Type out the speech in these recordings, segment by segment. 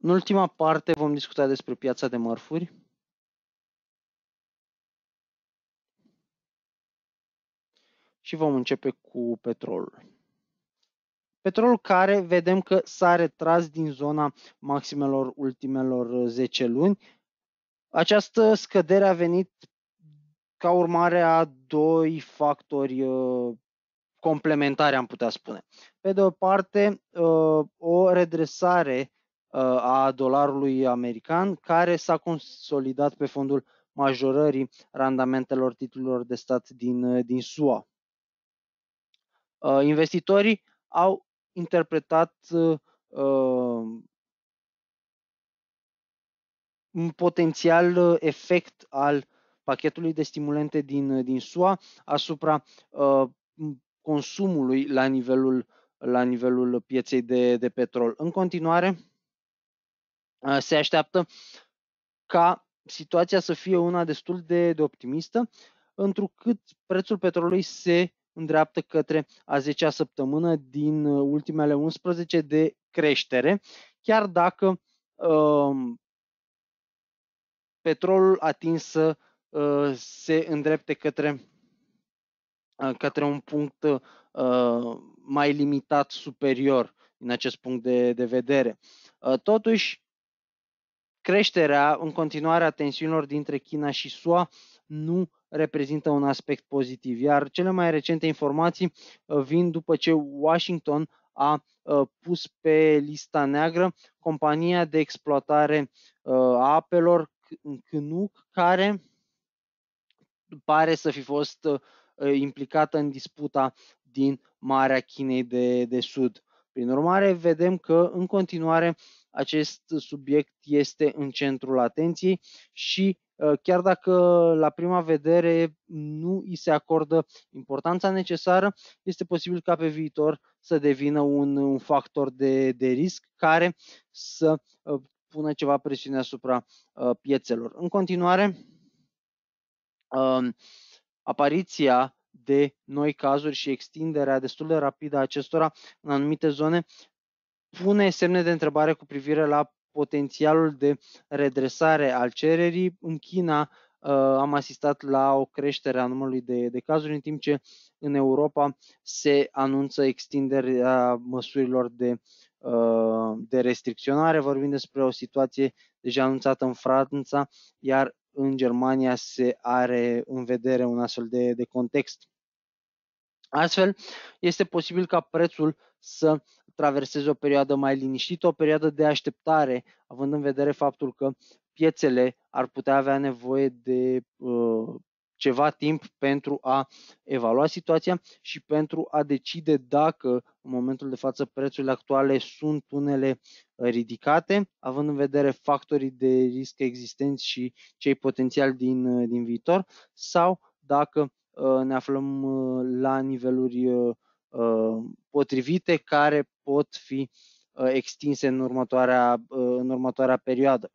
În ultima parte vom discuta despre piața de mărfuri. Și vom începe cu petrolul. Petrolul care vedem că s-a retras din zona maximelor ultimelor 10 uh, luni. Această scădere a venit ca urmare a doi factori uh, complementari, am putea spune. Pe de o parte, uh, o redresare Uh, a dolarului american, care s-a consolidat pe fondul majorării randamentelor titlurilor de stat din, uh, din SUA. Uh, investitorii au interpretat um, un potențial efect al pachetului de stimulente din, din SUA asupra consumului la nivelul, la nivelul pieței de, de petrol. În continuare, se așteaptă ca situația să fie una destul de, de optimistă, întrucât prețul petrolului se îndreaptă către a 10-a săptămână din uh, ultimele 11 de creștere, chiar dacă um, petrolul atins să uh, se îndrepte către, uh, către un punct uh, mai limitat superior din acest punct de, de vedere. Uh, totuși, creșterea în continuare a tensiunilor dintre China și SUA nu reprezintă un aspect pozitiv, iar cele mai recente informații uh, vin după ce Washington a uh, pus pe lista neagră compania de exploatare uh, a apelor CNUC, care pare să fi fost implicată în disputa din Marea Chinei de, de Sud. Prin urmare, vedem că în continuare acest subiect este în centrul atenției și ă, chiar dacă la prima vedere nu i se acordă importanța necesară, este posibil ca pe viitor să devină un, un factor de, de risc care să ă, pună ceva presiune asupra ă, piețelor. În continuare, apariția de noi cazuri și extinderea destul de rapidă a acestora în anumite zone pune semne de întrebare cu privire la potențialul de redresare al cererii. În China ă, am asistat la o creștere a numărului de, de cazuri, în timp ce în Europa se anunță extinderea măsurilor de, ă, de restricționare. Vorbim despre o situație deja anunțată în Franța, iar în Germania se are în vedere un astfel de, de context. Astfel, este posibil ca prețul să traverseze o perioadă mai liniștită, o perioadă de așteptare, având în vedere faptul că piețele ar putea avea nevoie de uh, ceva timp pentru a evalua situația și pentru a decide dacă în momentul de față prețurile actuale sunt unele uh, ridicate, având în vedere factorii de risc existenți și cei potențiali din, uh, din viitor, sau dacă uh, ne aflăm la niveluri Uh, potrivite care pot fi uh, extinse în următoarea, uh, în următoarea perioadă.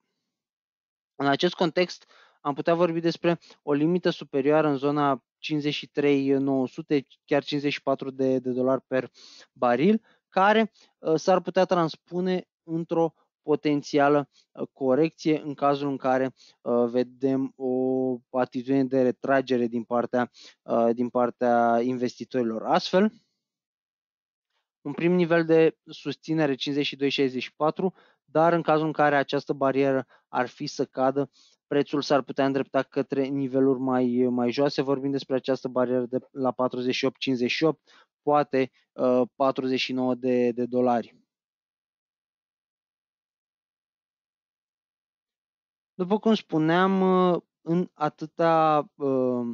În acest context, am putea vorbi despre o limită superioară în zona 53.900, chiar 54 de, de dolari per baril, care s-ar putea transpune într-o potențială corecție în cazul în care vedem o atitudine de retragere din partea, din partea investitorilor. Astfel, un prim nivel de susținere 52-64, dar în cazul în care această barieră ar fi să cadă, prețul s-ar putea îndrepta către niveluri mai, mai joase, vorbim despre această barieră de la 48-58, poate uh, 49 de, de dolari. După cum spuneam, uh, în atâta, uh,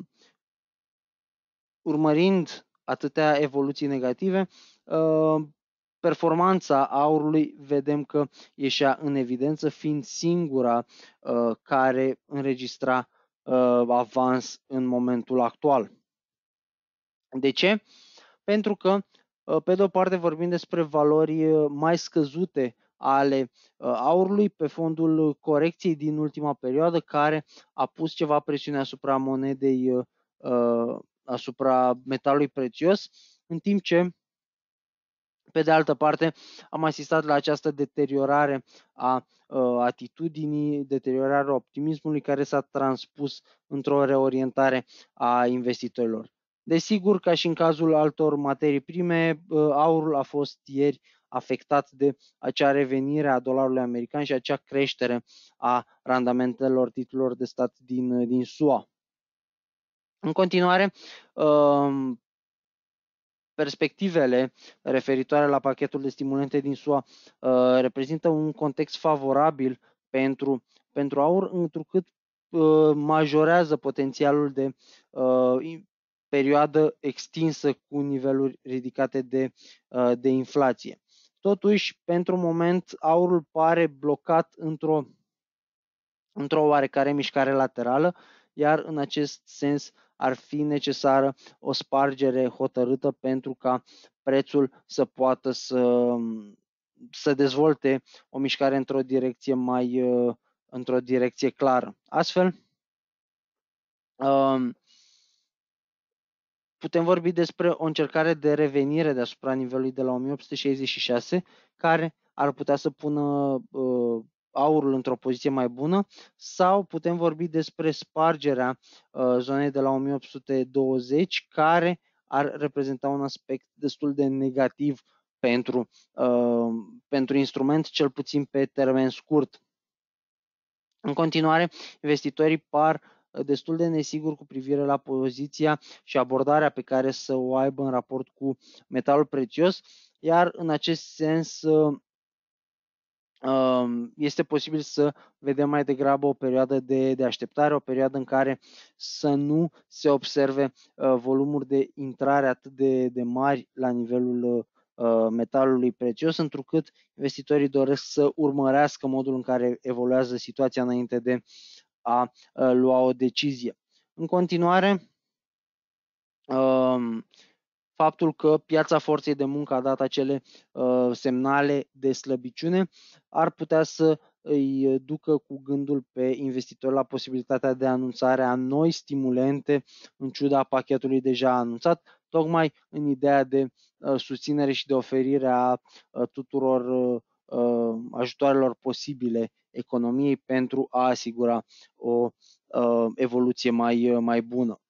urmărind atâtea evoluții negative, Ehm, performanța aurului vedem că ieșea în evidență, fiind singura ehm, care înregistra ehm, avans în momentul actual. De ce? Pentru că, pe de o parte, vorbim despre valori mai scăzute ale aurului pe fondul corecției din ultima perioadă, care a pus ceva presiune asupra monedei, asupra metalului prețios, în timp ce pe de altă parte, am asistat la această deteriorare a uh, atitudinii, deteriorarea optimismului care s-a transpus într-o reorientare a investitorilor. Desigur, ca și în cazul altor materii prime, ă, aurul a fost ieri afectat de acea revenire a dolarului american și acea creștere a randamentelor titlurilor de stat din, din SUA. În continuare, ă, perspectivele referitoare la pachetul de stimulente din SUA uh, reprezintă un context favorabil pentru, pentru aur, întrucât uh, majorează potențialul de uh, perioadă extinsă cu niveluri ridicate de, de inflație. Totuși, pentru moment, aurul pare blocat într-o, într-o oarecare mișcare laterală, uh, iar în acest sens ar fi necesară o spargere hotărâtă pentru ca prețul să poată să, să dezvolte o mișcare într-o direcție mai uh, într-o direcție clară. Astfel, um, putem vorbi despre o încercare de revenire deasupra nivelului de la 1866, care ar putea să pună uh, aurul într-o poziție mai bună sau putem vorbi despre spargerea uh, zonei de la 1820 care ar reprezenta un aspect destul de negativ pentru, uh, pentru instrument, cel puțin pe termen scurt. În continuare, investitorii par destul de nesigur cu privire la poziția și abordarea pe care să o aibă în raport cu metalul prețios, iar în acest sens uh, este posibil să vedem mai degrabă o perioadă de, de așteptare, o perioadă în care să nu se observe ă, volumuri de intrare atât de, de mari la nivelul ă, metalului prețios, întrucât investitorii doresc să urmărească modul în care evoluează situația înainte de a ă, lua o decizie. În continuare, faptul că piața forței de muncă a dat acele uh, semnale de slăbiciune, ar putea să îi ducă cu gândul pe investitori la posibilitatea de anunțare a noi stimulente în ciuda pachetului deja anunțat, tocmai în ideea de uh, susținere și de oferire a uh, tuturor ajutoarelor posibile economiei pentru a asigura o evoluție mai, mai bună.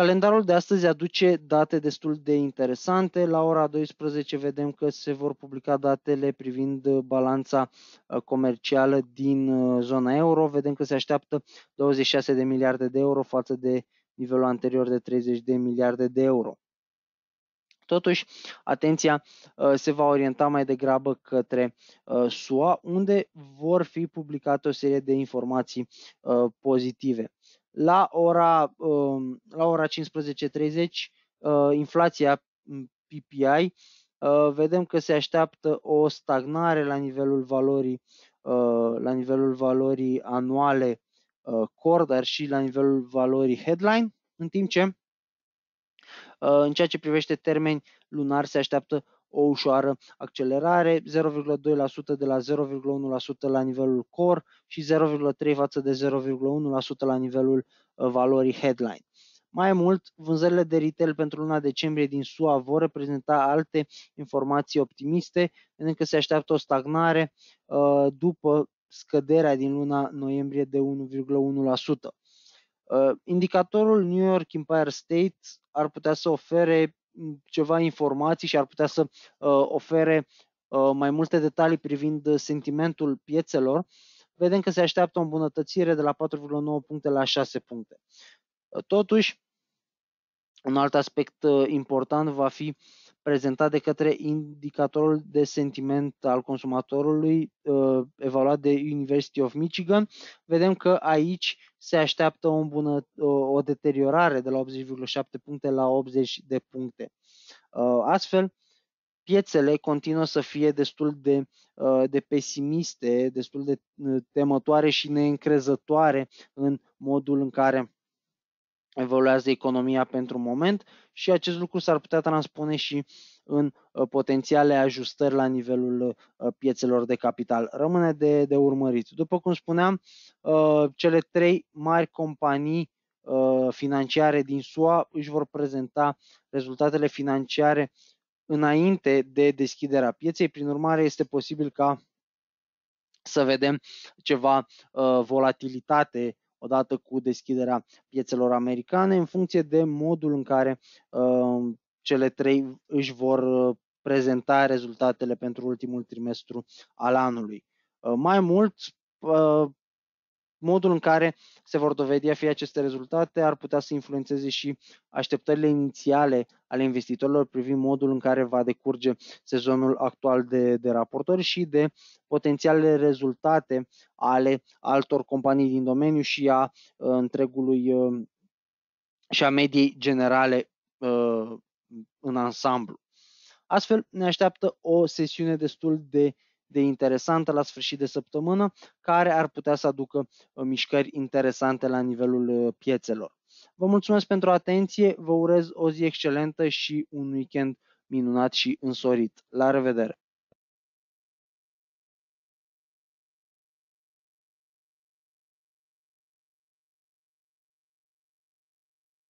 Calendarul de astăzi aduce date destul de interesante. La ora 12 vedem că se vor publica datele privind uh, balanța uh, comercială din uh, zona euro. Vedem că se așteaptă 26 de miliarde de euro față de nivelul anterior de 30 de miliarde de euro. Totuși, atenția se va orienta mai degrabă către SUA, unde vor fi publicate o serie de informații pozitive la ora, um, la ora 15.30 uh, inflația mm, PPI uh, vedem că se așteaptă o stagnare la nivelul valorii uh, la nivelul valorii anuale core, dar și la nivelul valorii headline, în timp ce în ceea ce privește termeni lunar se așteaptă o ușoară accelerare, 0,2% de la 0,1% la nivelul core și 0,3% față de 0,1% la nivelul uh, valorii headline. Mai mult, vânzările de retail pentru luna decembrie din SUA vor reprezenta alte informații optimiste, pentru că se așteaptă o stagnare uh, după scăderea din luna noiembrie de 1,1%. Uh, indicatorul New York Empire State ar putea să ofere Mm, ceva informații și ar putea să uh, ofere uh, mai multe detalii privind uh, sentimentul piețelor, vedem că se așteaptă o îmbunătățire de la 4,9 puncte la 6 puncte. Totuși, un alt aspect important va fi prezentat de către indicatorul de sentiment al consumatorului uh, evaluat de University of Michigan, vedem că aici se așteaptă o, bună o deteriorare de la 80,7 puncte la 80 de puncte. Uh, astfel, piețele continuă să fie destul de, uh, de pesimiste, destul de temătoare și neîncrezătoare în modul în care evoluează economia pentru moment și acest lucru s-ar putea transpune și în uh, potențiale ajustări la nivelul uh, piețelor de capital. Rămâne de, de urmărit. După cum spuneam, uh, cele trei mari companii financiare din SUA își vor prezenta rezultatele financiare înainte de deschiderea pieței. Prin urmare, este posibil ca să vedem ceva volatilitate odată cu deschiderea piețelor americane, în funcție de modul în care uh, cele trei își vor uh, prezenta rezultatele pentru ultimul trimestru al anului. Uh, mai mult, modul în care se vor dovedi a fi aceste rezultate ar putea să influențeze și așteptările inițiale ale investitorilor privind modul în care va decurge sezonul actual de, de raportori și de potențialele rezultate ale altor companii din domeniu și a uh, întregului uh, și a mediei generale uh, în ansamblu. Astfel, ne așteaptă o sesiune destul de de interesantă la sfârșit de săptămână, care ar putea să aducă uh, mișcări interesante la nivelul uh, piețelor. Vă mulțumesc pentru atenție, vă urez o zi excelentă și un weekend minunat și însorit. La revedere!